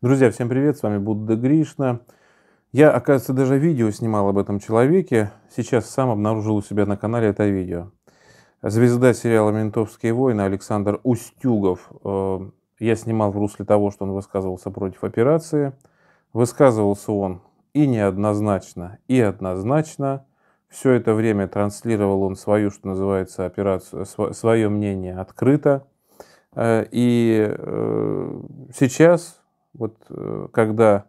Друзья, всем привет, с вами Будда Гришна. Я, оказывается, даже видео снимал об этом человеке. Сейчас сам обнаружил у себя на канале это видео. Звезда сериала «Ментовские войны» Александр Устюгов. Э, я снимал в русле того, что он высказывался против операции. Высказывался он и неоднозначно, и однозначно. Все это время транслировал он свою, что называется, операцию, свое мнение открыто. Э, и э, сейчас вот э, когда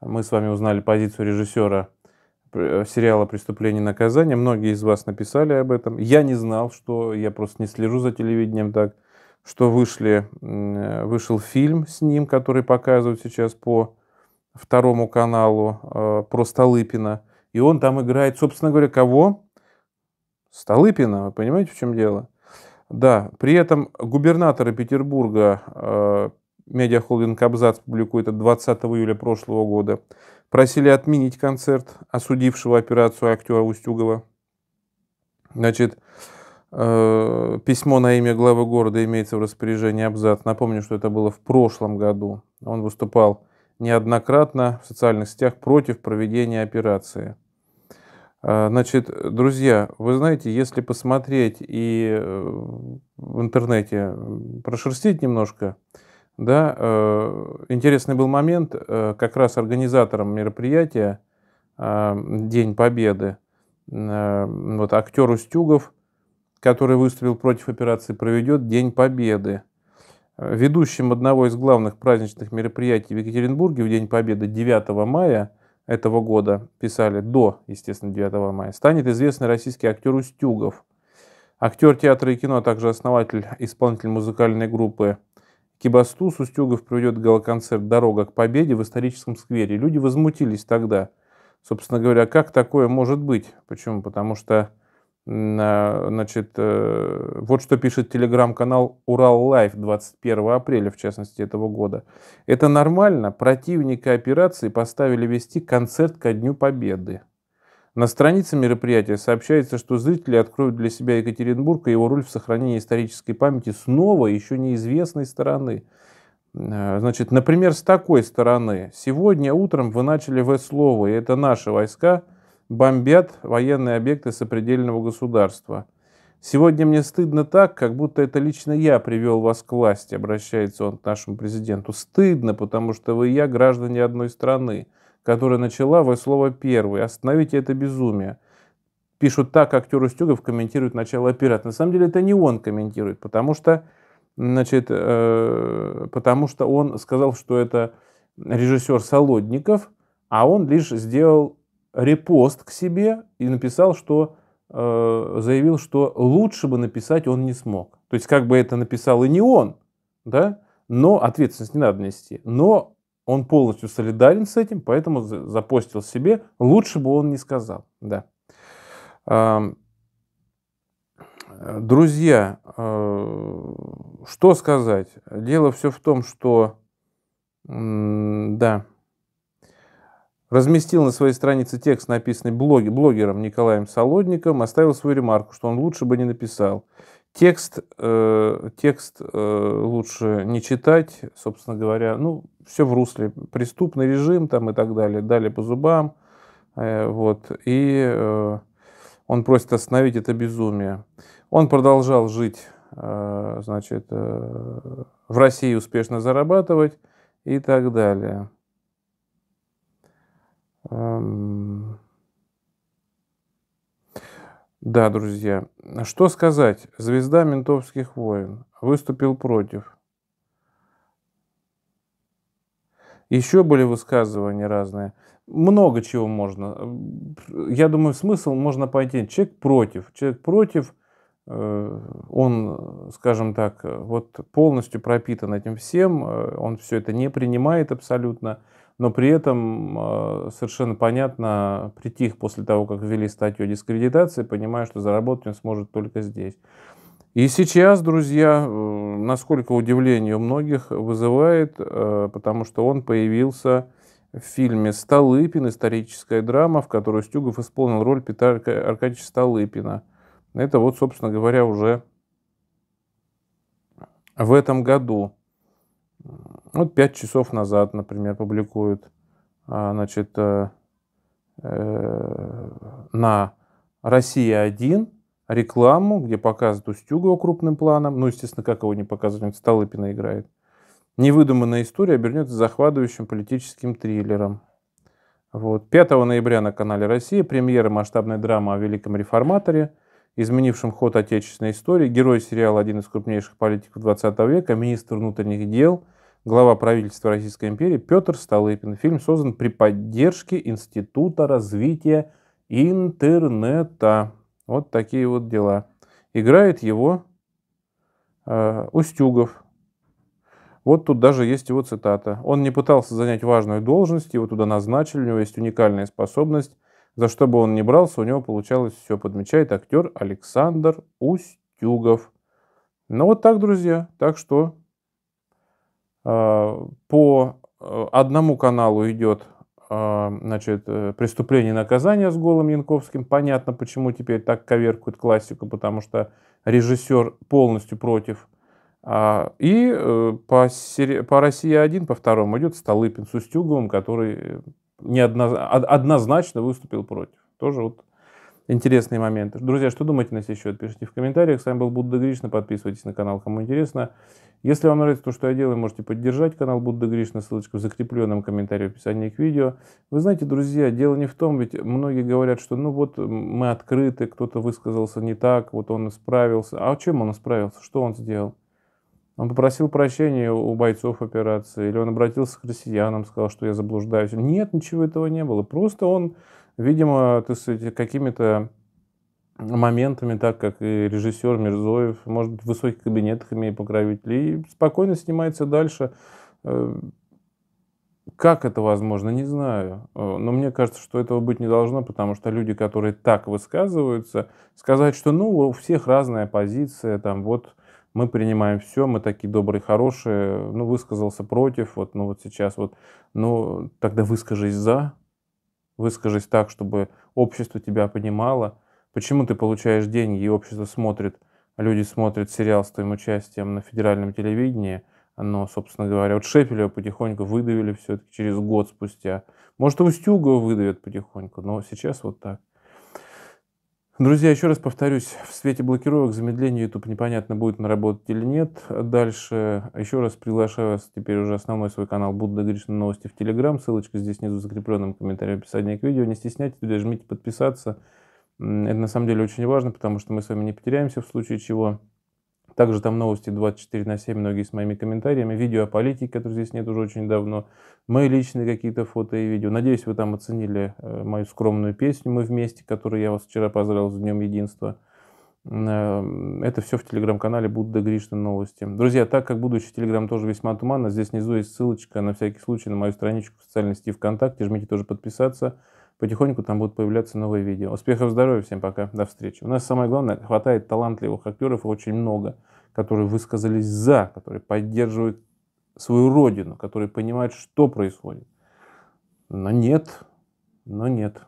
мы с вами узнали позицию режиссера э, сериала «Преступление и наказание», многие из вас написали об этом. Я не знал, что я просто не слежу за телевидением так, что вышли, э, вышел фильм с ним, который показывают сейчас по второму каналу про Столыпина. И он там играет, собственно говоря, кого? Столыпина, вы понимаете, в чем дело? Да, при этом губернатора Петербурга медиахолдинг «Абзац» публикует от 20 июля прошлого года, просили отменить концерт осудившего операцию актера Устюгова. Значит, э, письмо на имя главы города имеется в распоряжении Абзац. Напомню, что это было в прошлом году. Он выступал неоднократно в социальных сетях против проведения операции. Э, значит, друзья, вы знаете, если посмотреть и э, в интернете прошерстить немножко, да, э, интересный был момент, э, как раз организатором мероприятия э, День Победы, вот актер Устюгов, который выступил против операции, проведет День Победы. Ведущим одного из главных праздничных мероприятий в Екатеринбурге в День Победы 9 мая этого года, писали до, естественно, 9 мая, станет известный российский актер Устюгов. Актер театра и кино, а также основатель, исполнитель музыкальной группы Кибастус Устюгов проведет галоконцерт «Дорога к победе» в историческом сквере. Люди возмутились тогда. Собственно говоря, как такое может быть? Почему? Потому что, а, значит, э, вот что пишет телеграм-канал «Урал Лайф» 21 апреля, в частности, этого года. Это нормально. Противника операции поставили вести концерт ко Дню Победы. На странице мероприятия сообщается, что зрители откроют для себя Екатеринбург и его роль в сохранении исторической памяти снова еще неизвестной стороны. Э, значит, например, с такой стороны. Сегодня утром вы начали в слово, и это наши войска бомбят военные объекты сопредельного государства. Сегодня мне стыдно так, как будто это лично я привел вас к власти, обращается он к нашему президенту. Стыдно, потому что вы и я граждане одной страны которая начала вы слово «первый». Остановите это безумие. Пишут так, актер Устюгов комментирует начало операции. На самом деле это не он комментирует, потому что, значит, э, потому что он сказал, что это режиссер Солодников, а он лишь сделал репост к себе и написал, что э, заявил, что лучше бы написать он не смог. То есть как бы это написал и не он, да, но ответственность не надо нести. Но он полностью солидарен с этим, поэтому запостил себе. Лучше бы он не сказал. Да. Э, друзья, э, что сказать? Дело все в том, что да, разместил на своей странице текст, написанный блогером Николаем Солодником, оставил свою ремарку, что он лучше бы не написал. Текст, э, текст э, лучше не читать, собственно говоря, ну, все в русле. Преступный режим там и так далее, дали по зубам, э, вот, и э, он просит остановить это безумие. Он продолжал жить, э, значит, э, в России успешно зарабатывать и так далее. Эм... Да, друзья, что сказать? Звезда ментовских войн выступил против. Еще были высказывания разные. Много чего можно. Я думаю, смысл можно понять. Человек против. Человек против, э, он, скажем так, э, вот полностью пропитан этим всем. Э, он все это не принимает абсолютно но при этом а, совершенно понятно притих после того, как ввели статью о дискредитации, понимая, что заработать он сможет только здесь. И сейчас, друзья, э, насколько удивление у многих вызывает, э, потому что он появился в фильме «Столыпин. Историческая драма», в которой Стюгов исполнил роль Петра Аркадьевича Столыпина. Это вот, собственно говоря, уже в этом году вот ну, 5 часов назад, например, публикуют а, значит, э, э, на «Россия-1» рекламу, где показывают Устюгова крупным планом. Ну, естественно, как его не показывают, Столыпина играет. Невыдуманная история обернется захватывающим политическим триллером. Вот. 5 ноября на канале «Россия» премьера масштабной драмы о великом реформаторе – изменившим ход отечественной истории, герой сериала «Один из крупнейших политиков XX века», министр внутренних дел, глава правительства Российской империи Петр Столыпин. Фильм создан при поддержке Института развития интернета. Вот такие вот дела. Играет его э, Устюгов. Вот тут даже есть его цитата. Он не пытался занять важную должность, его туда назначили, у него есть уникальная способность за что бы он ни брался, у него получалось все, подмечает актер Александр Устюгов. Ну вот так, друзья. Так что а, э, по одному каналу идет а, э, значит, преступление и наказание с Голым Янковским. Понятно, почему теперь так коверкуют классику, потому что режиссер полностью против. А, и э, по, по «Россия-1», по второму идет Столыпин с Устюговым, который э, неодноз... однозначно выступил против. Тоже вот интересные моменты. Друзья, что думаете на сей счет? Пишите в комментариях. С вами был Будда Гришна. Подписывайтесь на канал, кому интересно. Если вам нравится то, что я делаю, можете поддержать канал Будда Гришна. Ссылочка в закрепленном комментарии в описании к видео. Вы знаете, друзья, дело не в том, ведь многие говорят, что ну вот мы открыты, кто-то высказался не так, вот он исправился. А чем он исправился? Что он сделал? Он попросил прощения у бойцов операции, или он обратился к россиянам, сказал, что я заблуждаюсь. Нет, ничего этого не было. Просто он, видимо, так сказать, какими-то моментами, так как и режиссер Мирзоев, может быть, в высоких кабинетах имеет покровителей, и спокойно снимается дальше. Э, как это возможно, не знаю. Э, но мне кажется, что этого быть не должно, потому что люди, которые так высказываются, сказать, что ну, у всех разная позиция, там вот мы принимаем все, мы такие добрые, хорошие, ну, высказался против, вот, ну, вот сейчас вот, ну, тогда выскажись за, выскажись так, чтобы общество тебя понимало, почему ты получаешь деньги, и общество смотрит, люди смотрят сериал с твоим участием на федеральном телевидении, но, собственно говоря, вот Шепелева потихоньку выдавили все-таки через год спустя. Может, Устюгова выдавят потихоньку, но сейчас вот так. Друзья, еще раз повторюсь, в свете блокировок, замедление YouTube непонятно будет наработать или нет. Дальше еще раз приглашаю вас теперь уже основной свой канал Будда Гришна Новости в Телеграм. Ссылочка здесь внизу в закрепленном комментарии в описании к видео. Не стесняйтесь, друзья, жмите подписаться. Это на самом деле очень важно, потому что мы с вами не потеряемся в случае чего. Также там новости 24 на 7, многие с моими комментариями, видео о политике, которых здесь нет уже очень давно, мои личные какие-то фото и видео. Надеюсь, вы там оценили э, мою скромную песню «Мы вместе», которую я вас вчера поздравил с Днем Единства. Э, это все в телеграм-канале Будда Гришна новости. Друзья, так как будущий телеграм тоже весьма туманно, здесь внизу есть ссылочка на всякий случай на мою страничку в социальной сети ВКонтакте. Жмите тоже подписаться. Потихоньку там будут появляться новые видео. Успехов, здоровья, всем пока, до встречи. У нас самое главное, хватает талантливых актеров, очень много, которые высказались за, которые поддерживают свою родину, которые понимают, что происходит. Но нет, но нет.